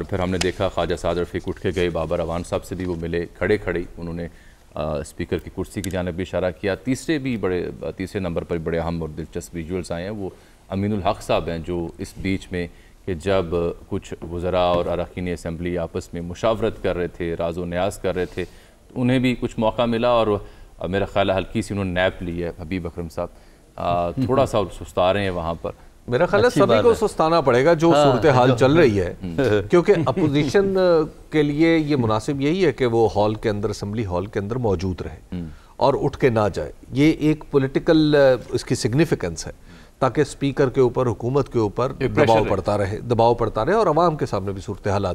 और फिर हमने देखा ख्वाजा साद रफीक उठ के गए बाबर अवान साहब से भी वो मिले खड़े खड़े उन्होंने आ, स्पीकर की कुर्सी की जानब भी इशारा किया तीसरे भी बड़े तीसरे नंबर पर बड़े अहम और दिलचस्प विजुअल्स आए हैं वो अमीनुल हक साहब हैं जो इस बीच में कि जब कुछ वज़रा और अरकान असम्बली आपस में मुशावरत कर रहे थे राज न्याज कर रहे थे तो उन्हें भी कुछ मौका मिला और मेरा ख्याल हल्की सी उन्होंने नैप ली है हबीब अक्रम साहब थोड़ा सा सुस्ता रहे हैं वहाँ पर मेरा ख्याल है सभी को सस्ताना पड़ेगा जो हाँ, सूरत हाल चल रही है हम्म। क्योंकि अपोजिशन के लिए ये मुनासिब यही है कि वो हॉल के अंदर असम्बली हॉल के अंदर मौजूद रहे हम्म। और उठ के ना जाए ये एक पॉलिटिकल इसकी सिग्निफिकेंस है ताकि स्पीकर के ऊपर हुकूमत के ऊपर दबाव पड़ता रहे दबाव पड़ता रहे और आवाम के सामने भी सूरत हाल